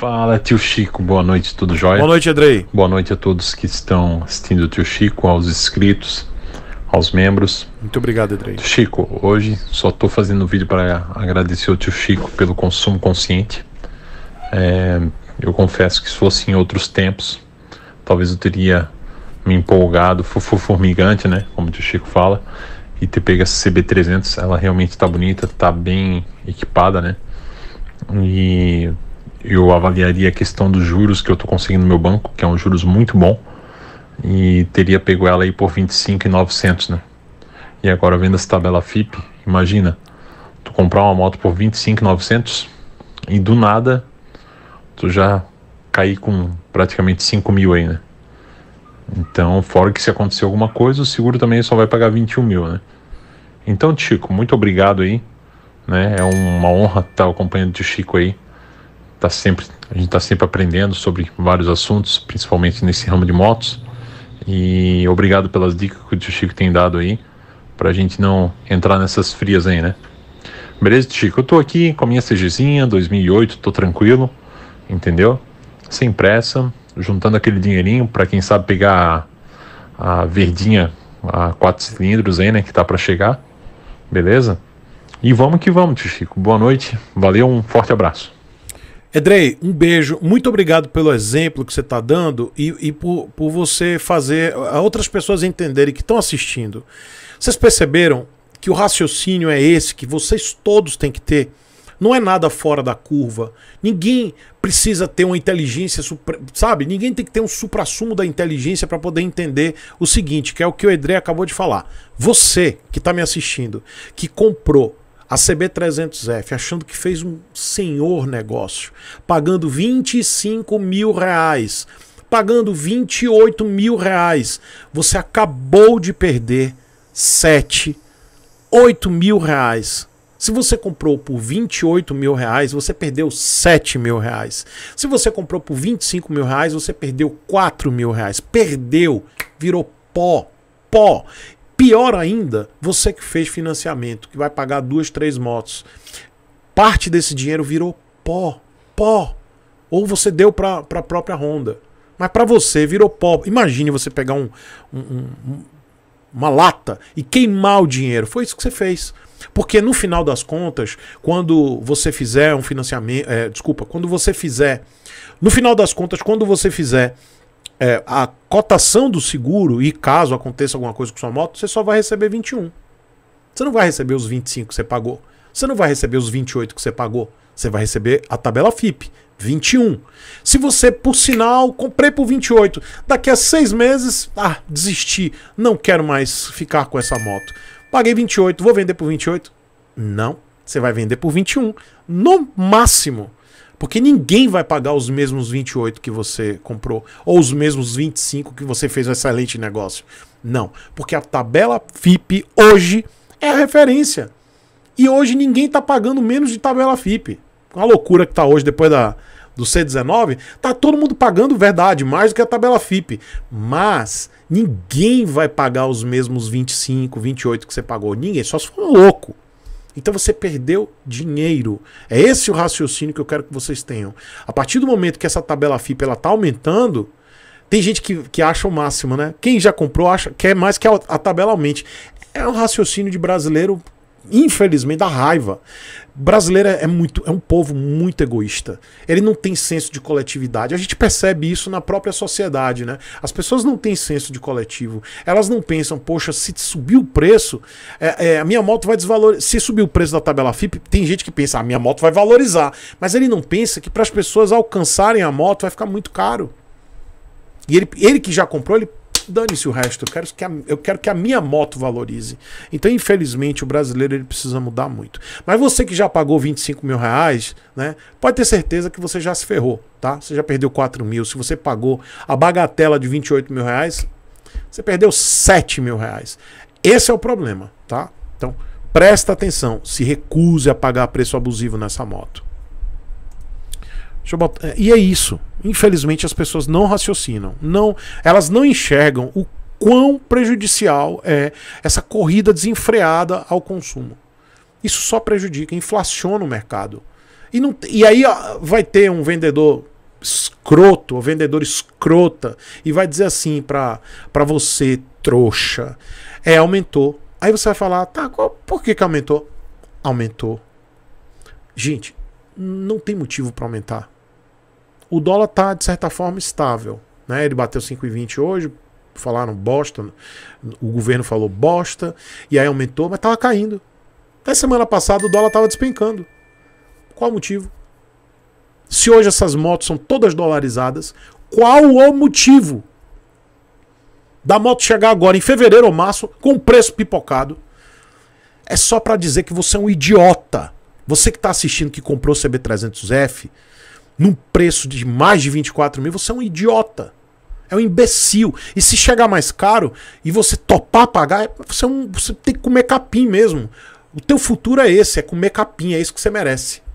Fala, tio Chico. Boa noite, tudo jóia? Boa noite, Andrei. Boa noite a todos que estão assistindo o tio Chico, aos inscritos, aos membros. Muito obrigado, Andrei. Chico, hoje só estou fazendo um vídeo para agradecer o tio Chico pelo consumo consciente. É, eu confesso que se fosse em outros tempos, talvez eu teria me empolgado, fofo formigante, né? Como o tio Chico fala. E ter pego essa CB300, ela realmente está bonita, está bem equipada, né? E eu avaliaria a questão dos juros que eu estou conseguindo no meu banco, que é um juros muito bom, e teria pego ela aí por 25,900, né? E agora vendo essa tabela FIP, imagina, tu comprar uma moto por 25,900 e do nada tu já cair com praticamente 5 mil aí, né? Então, fora que se acontecer alguma coisa, o seguro também só vai pagar 21 mil, né? Então, Chico, muito obrigado aí, né? É uma honra estar acompanhando o Chico aí tá sempre, a gente está sempre aprendendo sobre vários assuntos, principalmente nesse ramo de motos. E obrigado pelas dicas que o tio Chico tem dado aí, para a gente não entrar nessas frias aí, né? Beleza, tio Chico? Eu estou aqui com a minha CGzinha 2008, estou tranquilo, entendeu? Sem pressa, juntando aquele dinheirinho para quem sabe pegar a, a verdinha a quatro cilindros aí, né, que tá para chegar. Beleza? E vamos que vamos, tio Chico. Boa noite. Valeu, um forte abraço. Edrei, um beijo. Muito obrigado pelo exemplo que você está dando e, e por, por você fazer outras pessoas entenderem que estão assistindo. Vocês perceberam que o raciocínio é esse que vocês todos têm que ter? Não é nada fora da curva. Ninguém precisa ter uma inteligência, sabe? Ninguém tem que ter um suprassumo da inteligência para poder entender o seguinte, que é o que o Edrei acabou de falar. Você que está me assistindo, que comprou a CB300F, achando que fez um senhor negócio, pagando 25 mil reais, pagando 28 mil reais. Você acabou de perder 7, 8 mil reais. Se você comprou por 28 mil reais, você perdeu 7 mil reais. Se você comprou por 25 mil reais, você perdeu 4 mil reais. Perdeu, virou pó, pó. Pior ainda, você que fez financiamento, que vai pagar duas, três motos. Parte desse dinheiro virou pó, pó. Ou você deu para a própria Honda. Mas para você virou pó. Imagine você pegar um, um, um, uma lata e queimar o dinheiro. Foi isso que você fez. Porque no final das contas, quando você fizer um financiamento. É, desculpa, quando você fizer. No final das contas, quando você fizer é, a cotação do seguro e caso aconteça alguma coisa com sua moto, você só vai receber 21. Você não vai receber os 25 que você pagou. Você não vai receber os 28 que você pagou. Você vai receber a tabela FIP, 21. Se você, por sinal, comprei por 28, daqui a seis meses, ah, desisti, não quero mais ficar com essa moto. Paguei 28, vou vender por 28? Não, você vai vender por 21. No máximo. Porque ninguém vai pagar os mesmos 28 que você comprou ou os mesmos 25 que você fez um excelente negócio. Não, porque a tabela FIP hoje é a referência. E hoje ninguém está pagando menos de tabela FIP. A loucura que está hoje depois da, do C19, tá todo mundo pagando verdade, mais do que a tabela FIP. Mas ninguém vai pagar os mesmos 25, 28 que você pagou. Ninguém, só se for um louco. Então você perdeu dinheiro. É esse o raciocínio que eu quero que vocês tenham. A partir do momento que essa tabela FIP ela tá aumentando, tem gente que, que acha o máximo, né? Quem já comprou acha quer mais que a, a tabela aumente. É um raciocínio de brasileiro infelizmente, da raiva. Brasileiro é, é muito, é um povo muito egoísta. Ele não tem senso de coletividade. A gente percebe isso na própria sociedade, né? As pessoas não têm senso de coletivo. Elas não pensam, poxa, se subir o preço, é, é, a minha moto vai desvalorizar. Se subir o preço da tabela FIP, tem gente que pensa, a minha moto vai valorizar. Mas ele não pensa que para as pessoas alcançarem a moto vai ficar muito caro. E ele, ele que já comprou, ele dane-se o resto, eu quero, que a, eu quero que a minha moto valorize. Então, infelizmente, o brasileiro ele precisa mudar muito. Mas você que já pagou 25 mil reais, né, pode ter certeza que você já se ferrou, tá? Você já perdeu 4 mil. Se você pagou a bagatela de 28 mil reais, você perdeu 7 mil reais. Esse é o problema, tá? Então, presta atenção, se recuse a pagar preço abusivo nessa moto. Deixa eu botar... É, e é isso. Infelizmente as pessoas não raciocinam, não, elas não enxergam o quão prejudicial é essa corrida desenfreada ao consumo. Isso só prejudica, inflaciona o mercado. E, não, e aí vai ter um vendedor escroto, um vendedor escrota, e vai dizer assim para você, trouxa, é, aumentou. Aí você vai falar, tá, qual, por que, que aumentou? Aumentou. Gente, não tem motivo para aumentar. O dólar está, de certa forma, estável. Né? Ele bateu 5,20 hoje, falaram bosta, o governo falou bosta, e aí aumentou, mas tava caindo. Até semana passada o dólar tava despencando. Qual o motivo? Se hoje essas motos são todas dolarizadas, qual o motivo da moto chegar agora em fevereiro ou março com preço pipocado? É só para dizer que você é um idiota. Você que está assistindo, que comprou o CB300F, num preço de mais de 24 mil, você é um idiota. É um imbecil. E se chegar mais caro e você topar pagar, você, é um, você tem que comer capim mesmo. O teu futuro é esse, é comer capim, é isso que você merece.